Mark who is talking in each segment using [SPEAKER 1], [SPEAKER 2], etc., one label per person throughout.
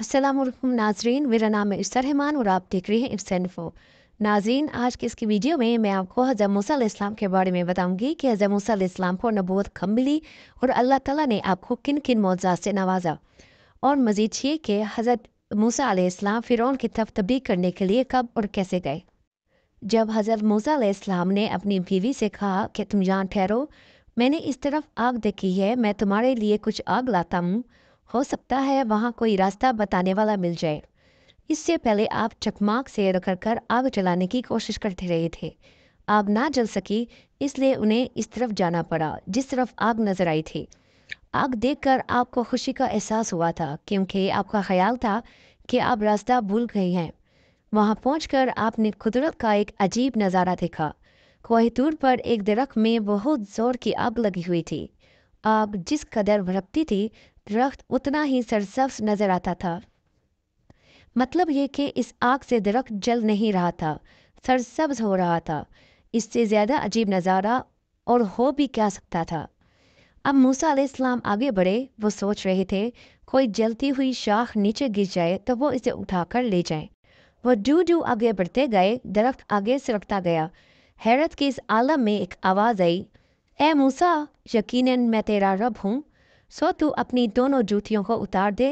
[SPEAKER 1] असलम नाजरीन मेरा नाम है इफ्सर रहमान और आप देख रहे हैं इफ्स इन्फो आज के इसकी वीडियो में मैं आपको हज़र मूसा इस्लाम के बारे में बताऊंगी कि हज़र मूसा इस्लाम को नबोत खम मिली और अल्लाह ताला ने आपको किन किन मौजात से नवाजा और मज़ीद ये कि हज़रत मूसा इस्लाम फ़िरौन की तरफ तबीक करने के लिए कब और कैसे गए जब हज़रत मूसा इस्लाम ने अपनी बीवी से कहा कि तुम जान ठहरो मैंने इस तरफ आग देखी है मैं तुम्हारे लिए कुछ आग लाता हूँ हो सकता है वहाँ कोई रास्ता बताने वाला मिल जाए इससे पहले आप चकमाक से रखकर आग जलाने की कोशिश करते रहे थे आग ना जल सकी इसलिए उन्हें इस तरफ जाना पड़ा जिस तरफ आग नजर आई थी आग देखकर आपको खुशी का एहसास हुआ था क्योंकि आपका ख्याल था कि आप रास्ता भूल गए हैं वहाँ पहुँच आपने कुदरत का एक अजीब नज़ारा देखा कोहतूर पर एक दरख्त में बहुत ज़ोर की आग लगी हुई थी आग जिस कदर भड़कती थी दरख्त उतना ही सरसब्स नज़र आता था मतलब ये कि इस आग से दरख्त जल नहीं रहा था सरसब्ज हो रहा था इससे ज़्यादा अजीब नज़ारा और हो भी क्या सकता था अब मूसा इस्लाम आगे बढ़े वो सोच रहे थे कोई जलती हुई शाख नीचे गिर जाए तो वो इसे उठाकर ले जाए वह डू डू आगे बढ़ते गए दरख्त आगे सरकता गया हैरत के इस आलम में एक आवाज़ आई ए मूसा यकीनन मैं तेरा रब हूँ सो तू अपनी दोनों जूतियों को उतार दे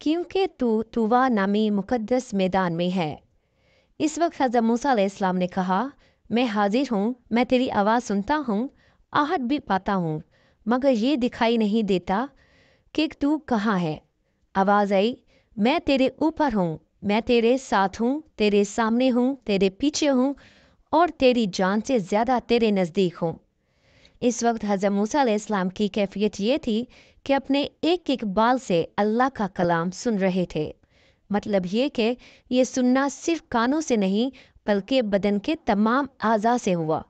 [SPEAKER 1] क्योंकि तू तुवा नामी मुकद्दस मैदान में है इस वक्त हजर मूसा इस्लाम ने कहा मैं हाजिर हूँ मैं तेरी आवाज़ सुनता हूँ आहट भी पाता हूँ मगर ये दिखाई नहीं देता कि तू कहाँ है आवाज़ आई मैं तेरे ऊपर हूँ मैं तेरे साथ हूँ तेरे सामने हूँ तेरे पीछे हूँ और तेरी जान से ज़्यादा तेरे नज़दीक हूँ इस वक्त हजर मूसा इस्लाम की कैफियत ये थी कि अपने एक एक बाल से अल्लाह का कलाम सुन रहे थे मतलब ये कि ये सुनना सिर्फ कानों से नहीं बल्कि बदन के तमाम आज़ा से हुआ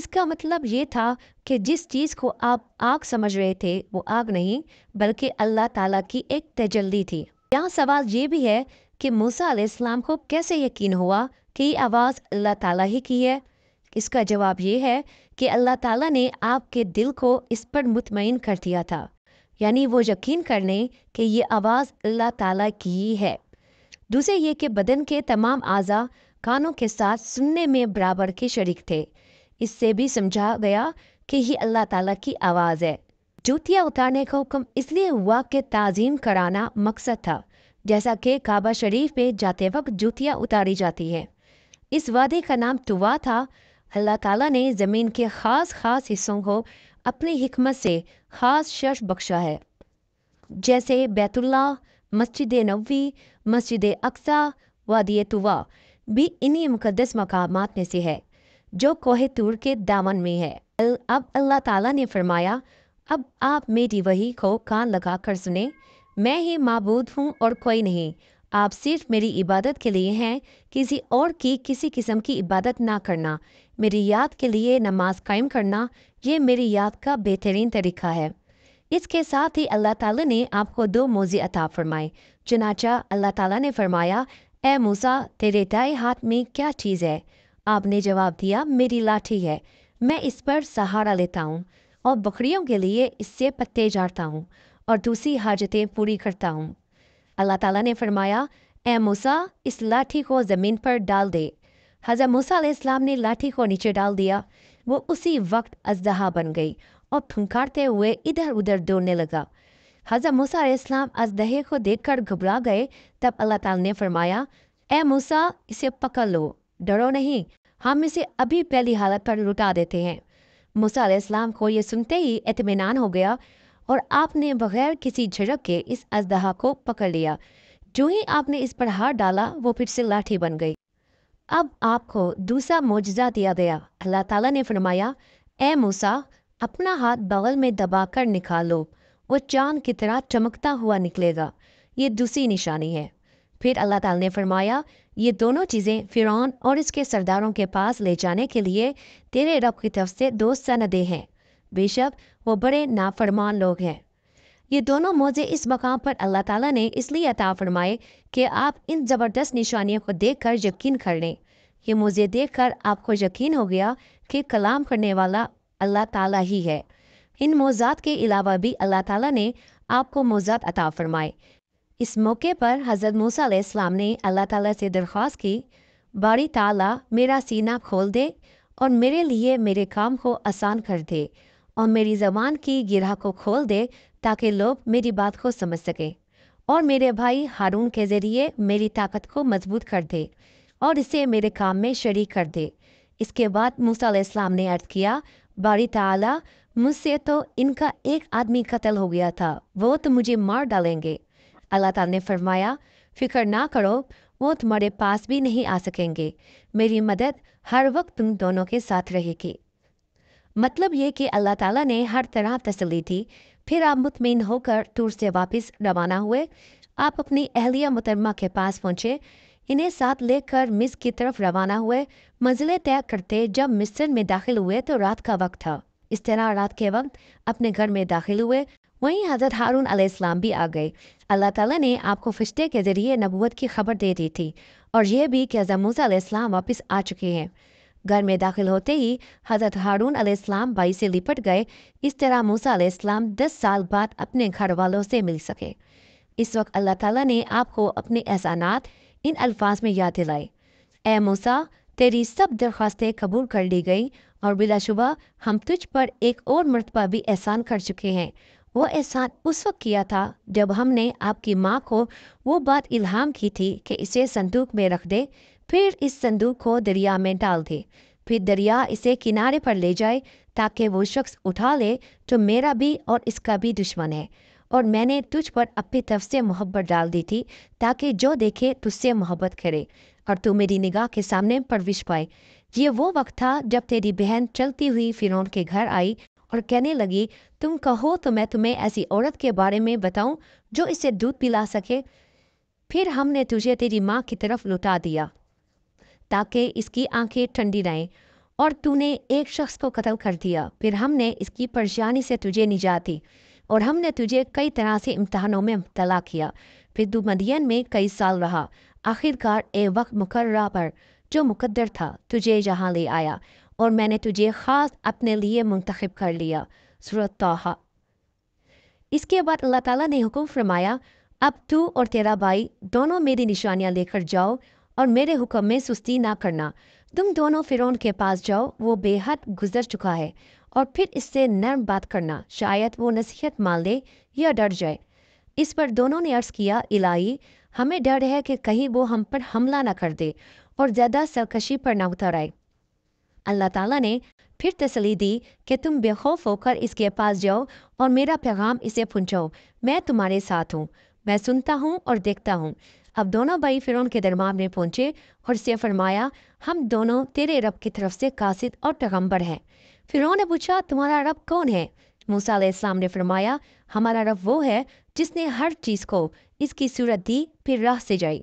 [SPEAKER 1] इसका मतलब ये था कि जिस चीज़ को आप आग समझ रहे थे वो आग नहीं बल्कि अल्लाह ताला की एक तजल्दी थी यहाँ सवाल ये भी है कि मूसा इस्लाम को कैसे यकीन हुआ कि ये आवाज़ अल्लाह ताला ही की है इसका जवाब ये है कि अल्लाह ताला ने आपके दिल को इस पर मुतमिन कर दिया था यानी वो यकीन कर लें कि ये आवाज़ अल्लाह ताला की ही है दूसरे ये कि बदन के तमाम आज़ा कानों के साथ सुनने में बराबर के शरीक थे इससे भी समझा गया कि ये अल्लाह ताला की आवाज़ है जूतियाँ उतारने का हुक्म इसलिए हुआ कि ताज़ीम कराना मकसद था जैसा कि काबा शरीफ में जाते वक्त जूतियाँ उतारी जाती हैं इस वादे का नाम तुवा था अल्लाह ताला ने ज़मीन के ख़ास ख़ास हिस्सों को अपनी हिकमत से ख़ास शर्श बख्शा है जैसे बैतुल्ला मस्जिद नबी मस्जिद अक्सा वादिय तुवा भी इन्हीं मुकदस मकाम में से है जो कोहे तूर के दामन में है अब अल्लाह ताला ने फरमाया अब आप मेरी वही को कान लगा कर सुने मैं ही मबूद हूँ और कोई नहीं आप सिर्फ मेरी इबादत के लिए हैं किसी और की किसी किस्म की इबादत ना करना मेरी याद के लिए नमाज कायम करना ये मेरी याद का बेहतरीन तरीका है इसके साथ ही अल्लाह ताला ने आपको दो मोज़े अता फरमाए चनाचा अल्लाह ताला ने फरमाया ए मूसा तेरे दाएँ हाथ में क्या चीज़ है आपने जवाब दिया मेरी लाठी है मैं इस पर सहारा लेता हूँ और बकरियों के लिए इससे पत्ते झाड़ता हूँ और दूसरी हाजतें पूरी करता हूँ अल्लाह ताला ने फरमाया ए मूसा इस लाठी को ज़मीन पर डाल दे हज़रत मूसा इस्लाम ने लाठी को नीचे डाल दिया वो उसी वक्त अजदहा बन गई और फुंकारते हुए इधर उधर दौड़ने लगा हज़रत मूसा इस्लाम अजदहे को देखकर घबरा गए तब अल्लाह ताला ने फरमाया ए मूसा इसे पकड़ लो डरो नहीं हम इसे अभी पहली हालत पर लुटा देते हैं मूसा इस्लाम को ये सुनते ही इतमान हो गया और आपने बगैर किसी झड़क के इस अजदहा को पकड़ लिया जो ही आपने इस पर हार डाला वो फिर से लाठी बन गई अब आपको दूसरा मुआजा दिया गया अल्लाह ताला ने फरमाया ए मूसा अपना हाथ बगल में दबाकर निकालो वो चांद की तरह चमकता हुआ निकलेगा ये दूसरी निशानी है फिर अल्लाह ताला ने फरमाया ये दोनों चीज़ें फ़िरौन और इसके सरदारों के पास ले जाने के लिए तेरे रब की तरफ से दो सनदे हैं बेशक वो बड़े नाफरमान लोग हैं ये दोनों मोज़े इस मकाम पर अल्लाह ताला ने इसलिए अता फरमाए कि आप इन ज़बरदस्त निशानियों को देखकर यकीन कर लें ये मोज़े देखकर आपको यकीन हो गया कि कलाम करने वाला अल्लाह ताला ही है इन मोज़ात के अलावा भी अल्लाह ताला ने आपको मोज़ात अता फरमाए इस मौके पर हज़रत मूसा ने अल्लाह ताला से दरख्वास्त की बारी ताला मेरा सीना खोल दे और मेरे लिए मेरे काम को आसान कर दे और मेरी ज़बान की गिरा को खोल दे ताकि लोग मेरी बात को समझ सकें और मेरे भाई हारून के ज़रिए मेरी ताकत को मजबूत कर दे और इसे मेरे काम में शरीक कर दे इसके बाद मूसा इस्लाम ने अर्थ किया बारी ताला मुझसे तो इनका एक आदमी कत्ल हो गया था वो तो मुझे मार डालेंगे अल्लाह ताला ने फरमाया फिक्र ना करो वो तुम्हारे पास भी नहीं आ सकेंगे मेरी मदद हर वक्त तुम दोनों के साथ रहेगी मतलब ये कि अल्लाह ताला ने हर तरह तसली थी फिर आप मुतमिन होकर टूर से वापस रवाना हुए आप अपनी अहलिया मुतरमा के पास पहुँचे इन्हें साथ लेकर मिस की तरफ रवाना हुए मंजिले तय करते जब मिस्र में दाखिल हुए तो रात का वक्त था इस तरह रात के वक्त अपने घर में दाखिल हुए वहीं हज़रत हारून अलैहिस्सलाम भी आ गए अल्लाह ताला ने आपको फिश्ते के ज़रिए नबूत की खबर दे दी थी और यह भी कि हज़रत मूसा अलैहिस्सलाम वापस आ चुके हैं घर में दाखिल होते ही हज़रत हारून अलैहिस्सलाम भाई से लिपट गए इस तरह मूसा अलैहिस्सलाम दस साल बाद अपने घर वालों से मिल सके इस वक्त अल्लाह ताला ने आपको अपने एहसानात इन अल्फाज में याद दिलाए ए मूसा तेरी सब दरख्वास्तें कबूल कर ली गई और बिलाशुबा हम तुझ पर एक और मरतबा भी एहसान कर चुके हैं वो एहसान उस वक्त किया था जब हमने आपकी माँ को वो बात इल्हाम की थी कि इसे संदूक में रख दे फिर इस संदूक को दरिया में डाल दे फिर दरिया इसे किनारे पर ले जाए ताकि वो शख्स उठा ले तो मेरा भी और इसका भी दुश्मन है और मैंने तुझ पर अपनी तरफ से मोहब्बत डाल दी थी ताकि जो देखे तुझसे मोहब्बत करे और तू मेरी निगाह के सामने परविश पाए ये वो वक्त था जब तेरी बहन चलती हुई फिरौन के घर आई और कहने लगी तुम कहो तो मैं तुम्हें ऐसी औरत के बारे में बताऊं जो इसे दूध पिला सके फिर हमने तुझे तेरी माँ की तरफ लुटा दिया ताकि इसकी आंखें ठंडी रहें और तूने एक शख्स को कत्ल कर दिया फिर हमने इसकी परेशानी से तुझे निजात दी और हमने तुझे कई तरह से इम्तहानों में मुबला किया फिर तू मदियन में कई साल रहा आखिरकार ए वक्त मुकर्रा पर जो मुकद्दर था तुझे यहाँ ले आया और मैंने तुझे ख़ास अपने लिए मुंतखब कर लिया सूरत इसके बाद अल्लाह ताला ने हुक्म फरमाया अब तू और तेरा भाई दोनों मेरी निशानियाँ लेकर जाओ और मेरे हुक्म में सुस्ती ना करना तुम दोनों फिरौन के पास जाओ वो बेहद गुजर चुका है और फिर इससे नर्म बात करना शायद वो नसीहत मान ले या डर जाए इस पर दोनों ने अर्ज किया इलाही हमें डर है कि कहीं वो हम पर हमला ना कर दे और ज़्यादा सरकशी पर ना उतर आए अल्लाह ताला ने फिर तसली दी कि तुम बेखौफ होकर इसके पास जाओ और मेरा पैगाम इसे पहुंचाओ मैं तुम्हारे साथ हूँ मैं सुनता हूँ और देखता हूँ अब दोनों भाई फिर के दरबार में पहुंचे और से फरमाया हम दोनों तेरे रब की तरफ से कासिद और पैगम्बर हैं फिर ने पूछा तुम्हारा रब कौन है मूसा इस्लाम ने फरमाया हमारा रब वो है जिसने हर चीज़ को इसकी सूरत दी फिर राह से जाई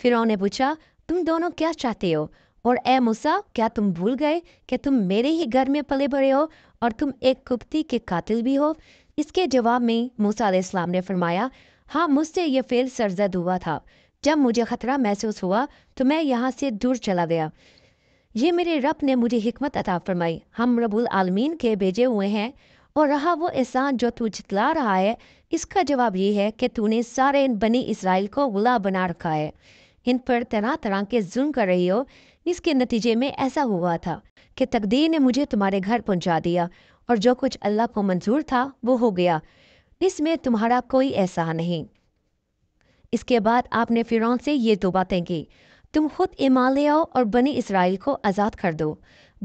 [SPEAKER 1] फिर ने पूछा तुम दोनों क्या चाहते हो और ए मूसा क्या तुम भूल गए कि तुम मेरे ही घर में पले बड़े हो और तुम एक कुप्ती के कातिल भी हो इसके जवाब में मूसा इस्लाम ने फरमाया हाँ मुझसे यह फेल सरजद हुआ था जब मुझे ख़तरा महसूस हुआ तो मैं यहाँ से दूर चला गया ये मेरे रब ने मुझे हिकमत अता फरमाई हम रबुल आलमीन के भेजे हुए हैं और रहा वो एहसान जो तू जितला रहा है इसका जवाब ये है कि तूने सारे इन बनी इसराइल को गुला बना रखा है इन पर तरह तरह के जुर्म कर रही हो इसके नतीजे में ऐसा हुआ था कि तकदीर ने मुझे तुम्हारे घर पहुंचा दिया और जो कुछ अल्लाह को मंजूर था वो हो गया इसमें तुम्हारा कोई एहसान नहीं इसके बाद आपने फिरौन से ये दो बातें की तुम खुद ईमान आओ और बनी इसराइल को आज़ाद कर दो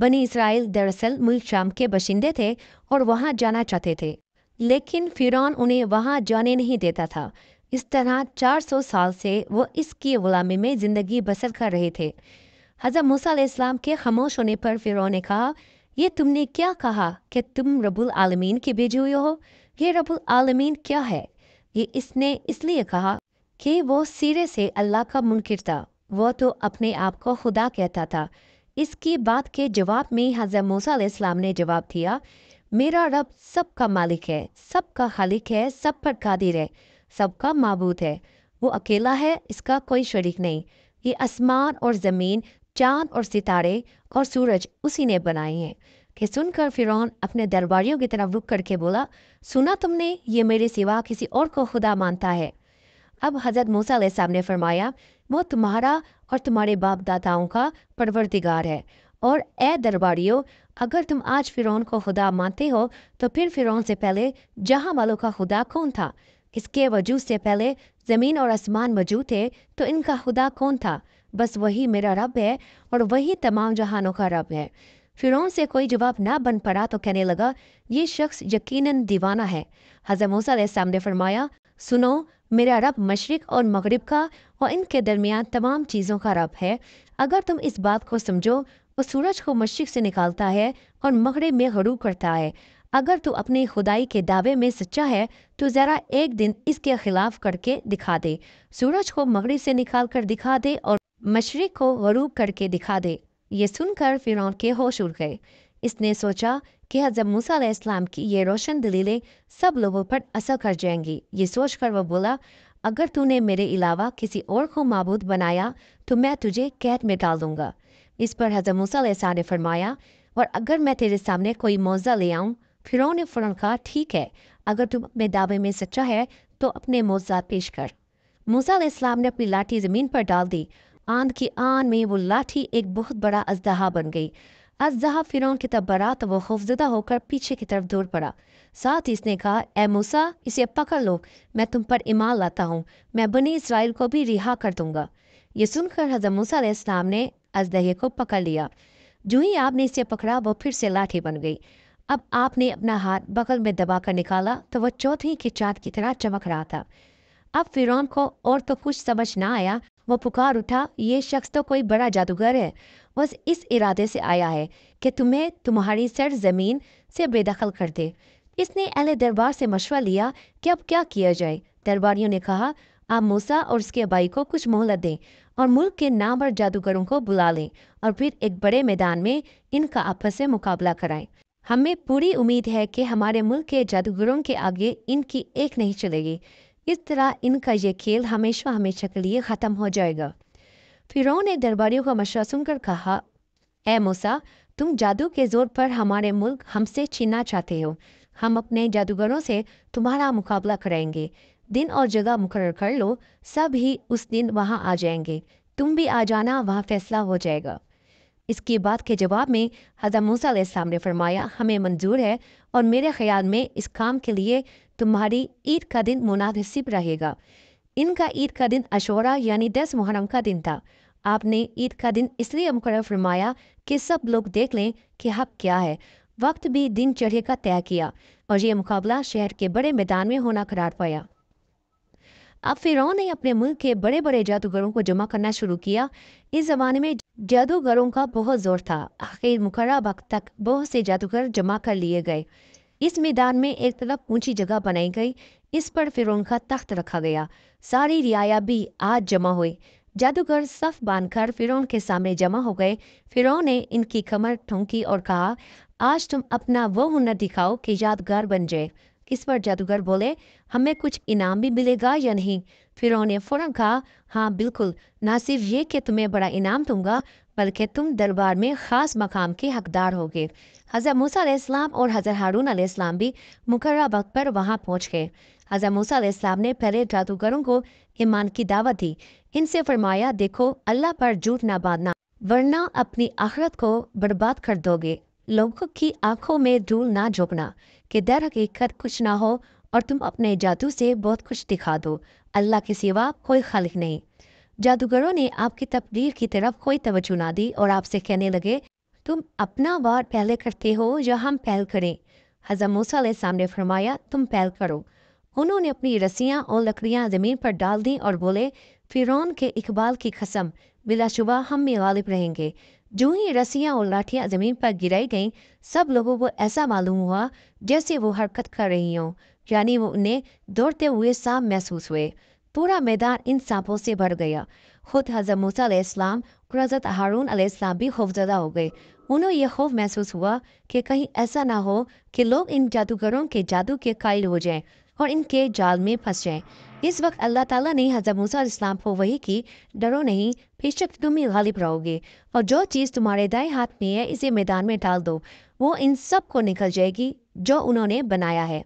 [SPEAKER 1] बनी इसराइल दरअसल मुल्क शाम के बशिंदे थे और वहाँ जाना चाहते थे लेकिन फिरौन उन्हें वहाँ जाने नहीं देता था इस तरह 400 साल से वो इसकी गुलामी में ज़िंदगी बसर कर रहे थे हजर मूसा के खामोश होने पर फिरौन ने कहा ये तुमने क्या कहा कि तुम रबुल आलमीन के भेजे हुए हो ये रबुल आलमीन क्या है ये इसने इसलिए कहा कि वो सिरे से अल्लाह का मुनकर था वह तो अपने आप को खुदा कहता था इसकी बात के जवाब में हज़र मूसा इस्लाम ने जवाब दिया मेरा रब सबका मालिक है सबका खालिक है सब पर कादिर है सबका मबूत है वो अकेला है इसका कोई शरीक नहीं ये आसमान और ज़मीन चांद और सितारे और सूरज उसी ने बनाए हैं कि सुनकर फिरौन अपने दरबारियों की तरफ रुक करके बोला सुना तुमने ये मेरे सिवा किसी और को खुदा मानता है अब हज़रत मूसा साहब ने फरमाया वो तुम्हारा और तुम्हारे बाप दादाओं का परवरदिगार है और ए दरबारियों अगर तुम आज फ़िरौन को खुदा मानते हो तो फिर फ़िरौन से पहले जहां वालों का खुदा कौन था इसके वजूद से पहले ज़मीन और आसमान मौजूद थे तो इनका खुदा कौन था बस वही मेरा रब है और वही तमाम जहानों का रब है फिरौन से कोई जवाब ना बन पड़ा तो कहने लगा ये शख्स यकीनन दीवाना है हज़रत मूसा ने फरमाया सुनो मेरा रब मशरक़ और मगरब का और इनके दरमियान तमाम चीज़ों का रब है अगर तुम इस बात को समझो वो सूरज को मशरक़ से निकालता है और मगरब में गरूब करता है अगर तू अपने खुदाई के दावे में सच्चा है तो ज़रा एक दिन इसके खिलाफ करके दिखा दे सूरज को मगरब से निकाल कर दिखा दे और मशरक़ को गरूब करके दिखा दे ये सुनकर फिर के होश उड़ गए इसने सोचा कि हज़रत मूसा इस्लाम की ये रोशन दलीलें सब लोगों पर असर कर जाएंगी ये सोच कर वह बोला अगर तूने मेरे अलावा किसी और को मबूद बनाया तो मैं तुझे कैद में डाल दूंगा इस पर हजब मूसा ने फरमाया और अगर मैं तेरे सामने कोई मौजा ले आऊँ फिर ने फ़ौरन कहा ठीक है अगर तुम अपने दावे में सच्चा है तो अपने मौजा पेश कर मूसा इस्लाम ने अपनी लाठी ज़मीन पर डाल दी आंध की आन में वो लाठी एक बहुत बड़ा अजदहा बन गई आज जहां फिरौन की तब बढ़ा तो वह खौफजदा होकर पीछे की तरफ दौड़ पड़ा साथ ही इसने कहा ए मूसा इसे पकड़ लो मैं तुम पर ईमान लाता हूँ मैं बनी इसराइल को भी रिहा कर दूंगा ये सुनकर हजर मूसा ने अजदहे को पकड़ लिया जो ही आपने इसे पकड़ा वो फिर से लाठी बन गई अब आपने अपना हाथ बगल में दबाकर निकाला तो वह चौथी की चाँद की तरह चमक रहा था अब फिर को और तो कुछ समझ ना आया वो पुकार उठा ये शख्स तो कोई बड़ा जादूगर है बस इस इरादे से आया है कि तुम्हें तुम्हारी सर जमीन से बेदखल कर दे इसने अहले दरबार से मशवरा लिया कि अब क्या किया जाए दरबारियों ने कहा आप मूसा और उसके भाई को कुछ मोहलत दें और मुल्क के नाम और जादूगरों को बुला लें और फिर एक बड़े मैदान में इनका आपस से मुकाबला कराएं हमें पूरी उम्मीद है कि हमारे मुल्क के जादूगरों के आगे इनकी एक नहीं चलेगी इस तरह इनका ये खेल हमेशा हमेशा के लिए ख़त्म हो जाएगा फिर ने दरबारियों का मशा सुनकर कहा ए मूसा तुम जादू के जोर पर हमारे मुल्क हमसे छीनना चाहते हो हम अपने जादूगरों से तुम्हारा मुकाबला करेंगे दिन और जगह मुकर कर लो सब ही उस दिन वहाँ आ जाएंगे तुम भी आ जाना वहाँ फैसला हो जाएगा इसकी बात के जवाब में हजर मूसा ने फरमाया हमें मंजूर है और मेरे ख्याल में इस काम के लिए तुम्हारी ईद का दिन मुनासिब रहेगा इनका ईद का दिन अशोरा यानी दस मुहर्रम का दिन था आपने ईद का दिन इसलिए मुकर फरमाया कि सब लोग देख लें कि हक क्या है वक्त भी दिनचर्या का तय किया और ये मुकाबला शहर के बड़े मैदान में होना करार पाया अब फिर ने अपने मुल्क के बड़े बड़े जादूगरों को जमा करना शुरू किया इस ज़माने में जादूगरों का बहुत ज़ोर था आखिर मुकर्रा वक्त तक बहुत से जादूगर जमा कर लिए गए इस मैदान में एक तरफ ऊंची जगह बनाई गई इस पर फिर उनका तख्त रखा गया सारी रियाया भी आज जमा हुई जादूगर सफ बांधकर फिरौन के सामने जमा हो गए फिरौन ने इनकी कमर ठोंकी और कहा आज तुम अपना वो हुनर दिखाओ कि यादगार बन जाए इस पर जादूगर बोले हमें कुछ इनाम भी मिलेगा या नहीं फिर उन्होंने फौरन कहा हाँ बिल्कुल ना सिर्फ ये कि तुम्हें बड़ा इनाम दूंगा बल्कि तुम दरबार में खास मकाम के हकदार होगे हज़रत मूसा और हज़रत हारून आलाम भी मुकर्रा वक्त पर वहाँ पहुँच गए हज़रत मूसा ने पहले जादूगरों को ईमान की दावत दी इनसे फरमाया देखो अल्लाह पर झूठ ना बांधना वरना अपनी आखरत को बर्बाद कर दोगे लोगों की आंखों में धूल ना झोंकना कि दर हकीकत कुछ ना हो और तुम अपने जादू से बहुत कुछ दिखा दो अल्लाह के सिवा कोई खालिक नहीं जादूगरों ने आपकी तकदीर की तरफ कोई तवज्जो ना दी और आपसे कहने लगे तुम अपना वार पहले करते हो या हम पहल करें हजम मूसा ने फरमाया तुम पहल करो उन्होंने अपनी रस्सियाँ और लकड़ियाँ ज़मीन पर डाल दी और बोले फिरौन के इकबाल की कसम बिलाशुबा हम में गालिब रहेंगे जो ही रस्सियाँ और लाठियाँ ज़मीन पर गिराई गईं सब लोगों को ऐसा मालूम हुआ जैसे वो हरकत कर रही हों यानी वो उन्हें दौड़ते हुए सांप महसूस हुए पूरा मैदान इन सांपों से भर गया खुद हज़रत मूसा और हज़रत हारून भी खौफजदा हो गए उन्हें यह खौफ महसूस हुआ कि कहीं ऐसा ना हो कि लोग इन जादूगरों के जादू के कायल हो जाएं और इनके जाल में फंस जाएं इस वक्त अल्लाह ताला ने हज़रत मूसा इस्लाम को वही की डरो नहीं बेशक तुम ही गालिब रहोगे और जो चीज़ तुम्हारे दाएं हाथ में है इसे मैदान में डाल दो वो इन सब को निकल जाएगी जो उन्होंने बनाया है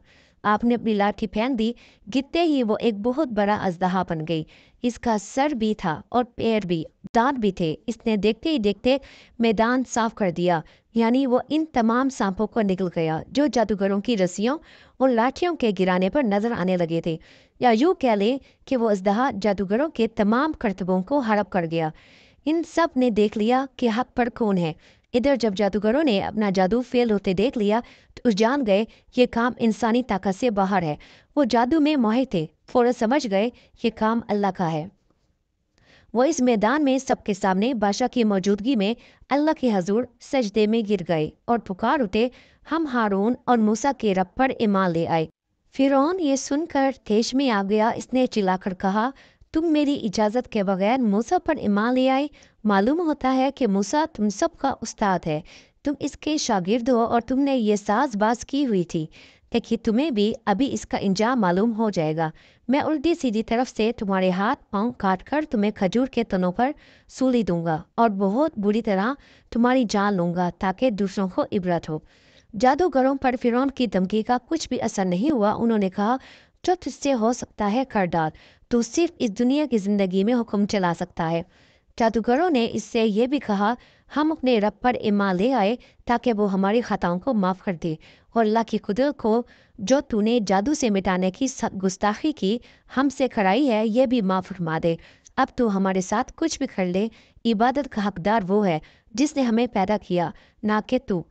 [SPEAKER 1] आपने अपनी लाठी फेंक दी गिरते ही वो एक बहुत बड़ा अजदहा बन गई इसका सर भी था और पैर भी दांत भी थे इसने देखते ही देखते मैदान साफ कर दिया यानी वो इन तमाम सांपों को निकल गया जो जादूगरों की रस्सियों और लाठियों के गिराने पर नजर आने लगे थे या यूं कह लें कि वो अजदहा जादूगरों के तमाम करतबों को हड़प कर गया इन सब ने देख लिया कि हक पर कौन है इधर जब जादूगरों ने अपना जादू फेल होते देख लिया तो जान गए ये काम इंसानी ताकत से बाहर है वो जादू में माहिर थे फौरन समझ गए ये काम अल्लाह का है वो इस मैदान में सबके सामने बादशाह की मौजूदगी में अल्लाह के हजूर सजदे में गिर गए और पुकार उठे हम हारून और मूसा के रब पर ईमान ले आए फिर ये सुनकर तेज में आ गया इसने चिल्लाकर कहा तुम मेरी इजाज़त के बगैर मूसा पर ईमान ले आए मालूम होता है कि मूसा तुम सब का उस्ताद है तुम इसके शागिर्द हो और तुमने ये साज बाज की हुई थी देखिए तुम्हें भी अभी इसका इंजाम मालूम हो जाएगा मैं उल्टी सीधी तरफ से तुम्हारे हाथ पांव काट कर तुम्हें खजूर के तनों पर सूली दूंगा और बहुत बुरी तरह तुम्हारी जान लूंगा ताकि दूसरों को इबरत हो जादूगरों पर फिरौन की धमकी का कुछ भी असर नहीं हुआ उन्होंने कहा जो तुझसे हो सकता है कर डाल तो सिर्फ इस दुनिया की ज़िंदगी में हुक्म चला सकता है जादूगरों ने इससे यह भी कहा हम अपने रब पर ईमान ले आए ताकि वो हमारी खताओं को माफ़ कर दे और अल्लाह की कुदरत को जो तूने जादू से मिटाने की गुस्ताखी की हमसे खड़ाई है यह भी माफ़ फरमा दे अब तू हमारे साथ कुछ भी कर ले इबादत का हकदार वो है जिसने हमें पैदा किया ना कि तू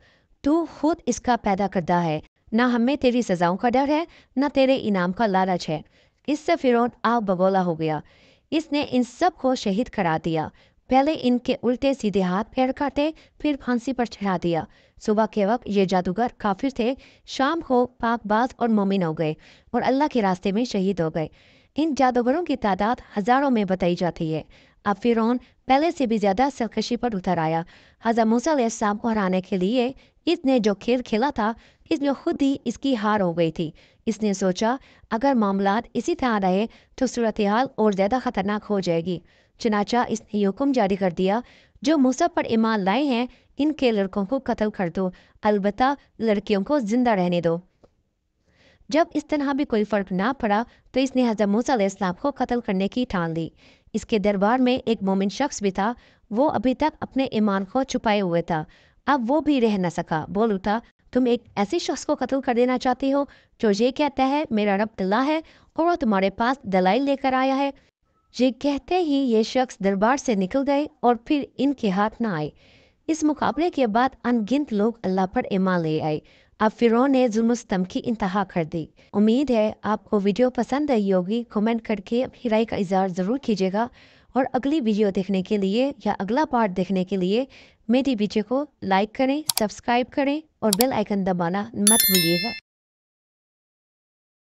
[SPEAKER 1] तू खुद इसका पैदा करता है ना हमें तेरी सजाओं का डर है ना तेरे इनाम का लालच है इससे फिरौन आग बबोला हो गया इसने इन सब को शहीद करा दिया पहले इनके उल्टे सीधे हाथ पैर काटे फिर फांसी पर चढ़ा दिया सुबह के वक्त ये जादूगर काफिर थे शाम को पाकबाज और मोमिन हो गए और अल्लाह के रास्ते में शहीद हो गए इन जादूगरों की तादाद हज़ारों में बताई जाती है अब फिर पहले से भी ज़्यादा सरकशी पर उतर आया हजा मूसा मूसम को हराने के लिए इसने जो खेल खेला था इसलिए खुद ही इसकी हार हो गई थी इसने सोचा अगर मामला इसी तरह रहे तो सूरत हाल और ज़्यादा ख़तरनाक हो जाएगी चनाचा इसने हुक्म जारी कर दिया जो मूसा पर ईमान लाए हैं इनके लड़कों को कत्ल कर दो अलबत् लड़कियों को ज़िंदा रहने दो जब इस तरह भी कोई फर्क ना पड़ा तो इसने हजर मूसा को कत्ल करने की ठान ली इसके दरबार में एक मोमिन शख्स भी था वो अभी तक अपने ईमान को छुपाए हुए था अब वो भी रह न सका बोल उठा तुम एक ऐसे शख्स को कत्ल कर देना चाहते हो जो ये कहता है मेरा रब अल्लाह है और वो तुम्हारे पास दलाई लेकर आया है ये कहते ही ये शख्स दरबार से निकल गए और फिर इनके हाथ ना आए इस मुकाबले के बाद अनगिनत लोग अल्लाह पर ईमान ले आए अब फिर ने जुलमस्तम की इंतहा कर दी उम्मीद है आपको वीडियो पसंद आई होगी कमेंट करके अपनी राय का इजहार ज़रूर कीजिएगा और अगली वीडियो देखने के लिए या अगला पार्ट देखने के लिए मेरी वीडियो को लाइक करें सब्सक्राइब करें और बेल आइकन दबाना मत भूलिएगा